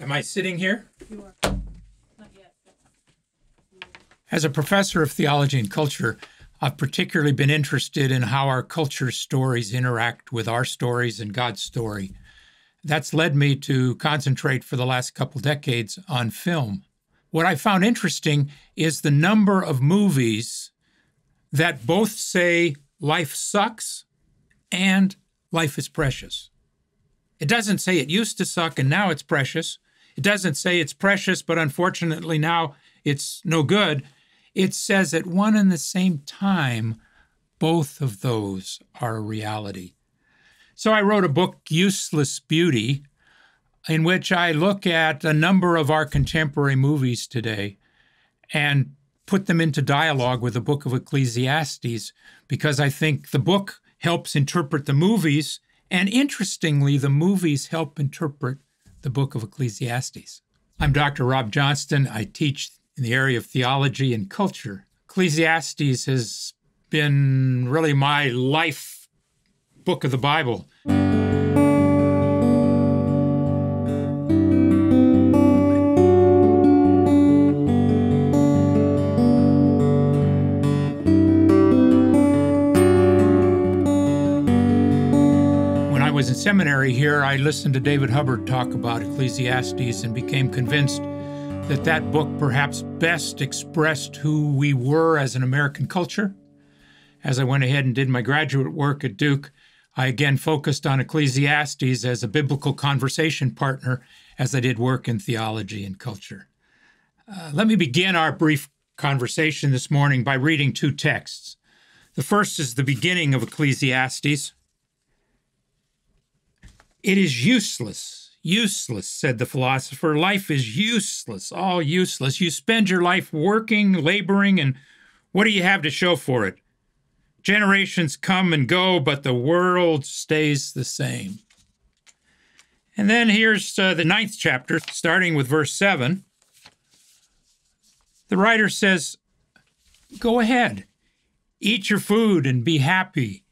Am I sitting here? As a professor of theology and culture, I've particularly been interested in how our culture stories interact with our stories and God's story. That's led me to concentrate for the last couple decades on film. What I found interesting is the number of movies that both say life sucks and life is precious. It doesn't say it used to suck and now it's precious. It doesn't say it's precious, but unfortunately now it's no good. It says at one and the same time, both of those are a reality. So I wrote a book, Useless Beauty, in which I look at a number of our contemporary movies today and put them into dialogue with the book of Ecclesiastes because I think the book helps interpret the movies and interestingly, the movies help interpret the book of Ecclesiastes. I'm Dr. Rob Johnston. I teach in the area of theology and culture. Ecclesiastes has been really my life book of the Bible. was in seminary here, I listened to David Hubbard talk about Ecclesiastes and became convinced that that book perhaps best expressed who we were as an American culture. As I went ahead and did my graduate work at Duke, I again focused on Ecclesiastes as a biblical conversation partner as I did work in theology and culture. Uh, let me begin our brief conversation this morning by reading two texts. The first is the beginning of Ecclesiastes, it is useless. Useless, said the philosopher. Life is useless, all useless. You spend your life working, laboring, and what do you have to show for it? Generations come and go, but the world stays the same. And then here's uh, the ninth chapter, starting with verse 7. The writer says, Go ahead, eat your food and be happy.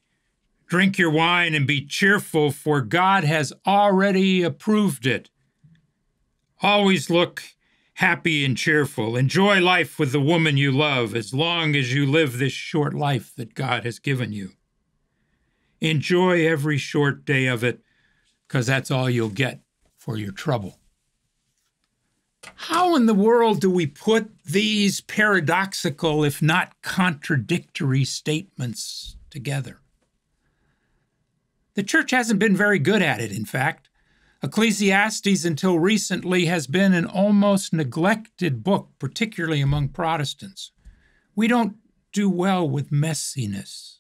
Drink your wine and be cheerful, for God has already approved it. Always look happy and cheerful. Enjoy life with the woman you love as long as you live this short life that God has given you. Enjoy every short day of it, because that's all you'll get for your trouble. How in the world do we put these paradoxical, if not contradictory, statements together? The church hasn't been very good at it, in fact. Ecclesiastes, until recently, has been an almost neglected book, particularly among Protestants. We don't do well with messiness.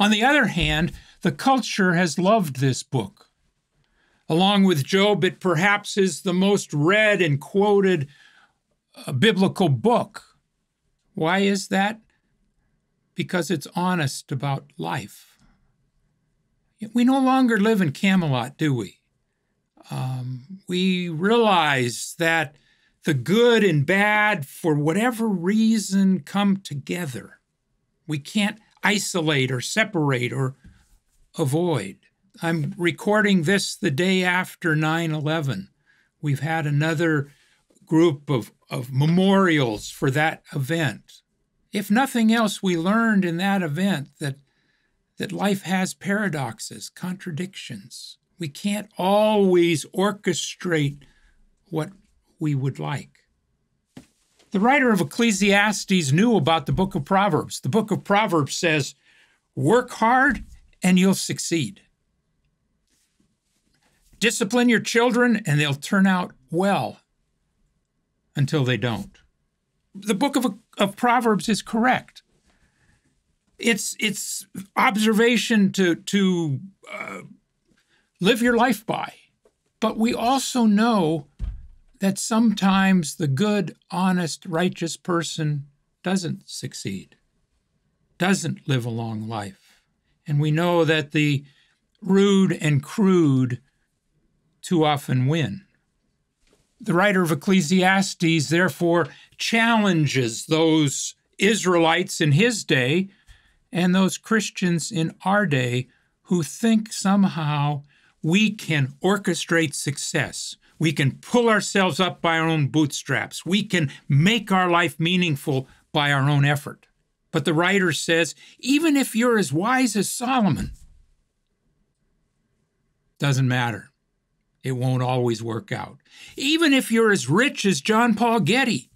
On the other hand, the culture has loved this book. Along with Job, it perhaps is the most read and quoted uh, biblical book. Why is that? Because it's honest about life we no longer live in Camelot, do we? Um, we realize that the good and bad, for whatever reason, come together. We can't isolate or separate or avoid. I'm recording this the day after 9 11. We've had another group of, of memorials for that event. If nothing else, we learned in that event that that life has paradoxes, contradictions. We can't always orchestrate what we would like. The writer of Ecclesiastes knew about the book of Proverbs. The book of Proverbs says, Work hard and you'll succeed. Discipline your children and they'll turn out well until they don't. The book of, of Proverbs is correct it's it's observation to to uh, live your life by. But we also know that sometimes the good, honest, righteous person doesn't succeed, doesn't live a long life. And we know that the rude and crude too often win. The writer of Ecclesiastes, therefore, challenges those Israelites in his day and those Christians in our day who think somehow we can orchestrate success. We can pull ourselves up by our own bootstraps. We can make our life meaningful by our own effort. But the writer says, even if you're as wise as Solomon, doesn't matter. It won't always work out. Even if you're as rich as John Paul Getty,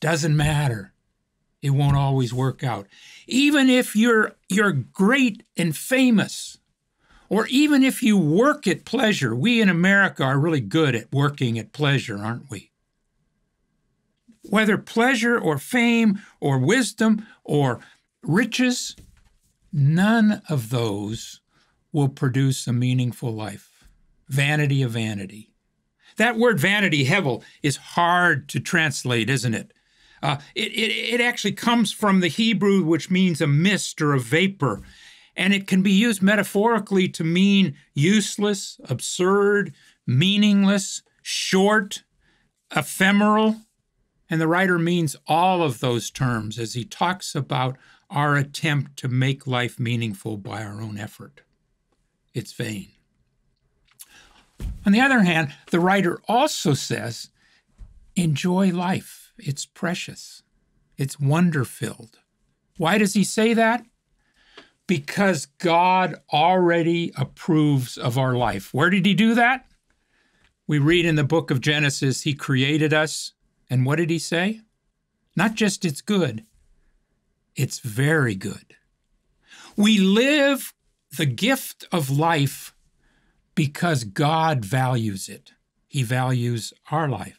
doesn't matter it won't always work out. Even if you're you're great and famous, or even if you work at pleasure, we in America are really good at working at pleasure, aren't we? Whether pleasure or fame or wisdom or riches, none of those will produce a meaningful life. Vanity of vanity. That word vanity, Hevel, is hard to translate, isn't it? Uh, it, it, it actually comes from the Hebrew, which means a mist or a vapor. And it can be used metaphorically to mean useless, absurd, meaningless, short, ephemeral. And the writer means all of those terms as he talks about our attempt to make life meaningful by our own effort. It's vain. On the other hand, the writer also says, enjoy life it's precious, it's wonder filled. Why does he say that? Because God already approves of our life. Where did he do that? We read in the book of Genesis, he created us. And what did he say? Not just it's good, it's very good. We live the gift of life because God values it. He values our life.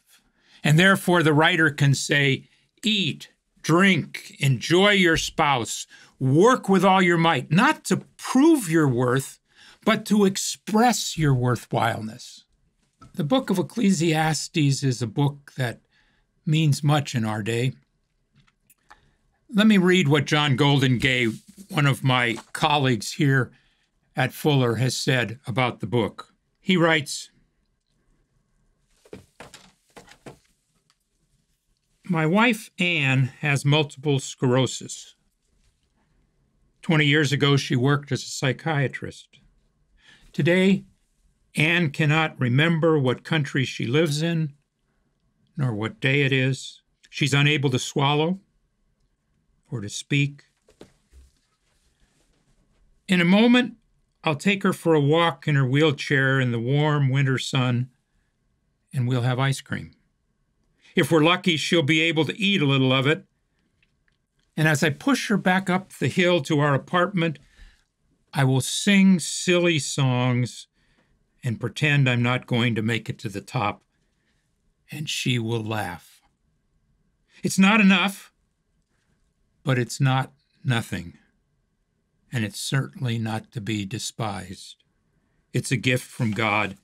And therefore, the writer can say, eat, drink, enjoy your spouse, work with all your might, not to prove your worth, but to express your worthwhileness. The book of Ecclesiastes is a book that means much in our day. Let me read what John Golden Gay, one of my colleagues here at Fuller, has said about the book. He writes My wife, Anne, has multiple sclerosis. 20 years ago, she worked as a psychiatrist. Today, Anne cannot remember what country she lives in, nor what day it is. She's unable to swallow or to speak. In a moment, I'll take her for a walk in her wheelchair in the warm winter sun, and we'll have ice cream. If we're lucky, she'll be able to eat a little of it. And as I push her back up the hill to our apartment, I will sing silly songs and pretend I'm not going to make it to the top, and she will laugh. It's not enough, but it's not nothing, and it's certainly not to be despised. It's a gift from God.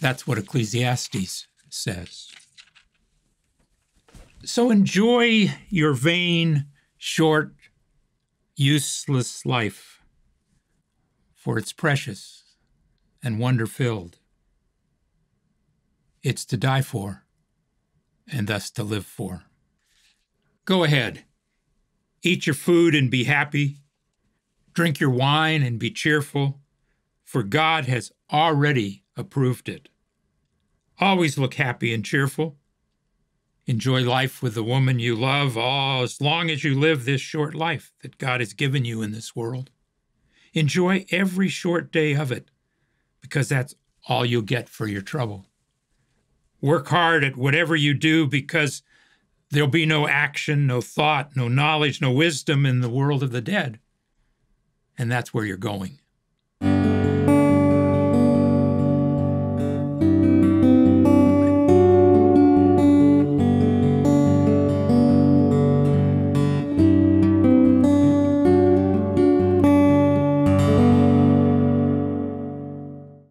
That's what Ecclesiastes says. So enjoy your vain, short, useless life, for it's precious and wonder filled. It's to die for, and thus to live for. Go ahead, eat your food and be happy, drink your wine and be cheerful, for God has already approved it. Always look happy and cheerful. Enjoy life with the woman you love all as long as you live this short life that God has given you in this world. Enjoy every short day of it because that's all you'll get for your trouble. Work hard at whatever you do because there'll be no action, no thought, no knowledge, no wisdom in the world of the dead. And that's where you're going.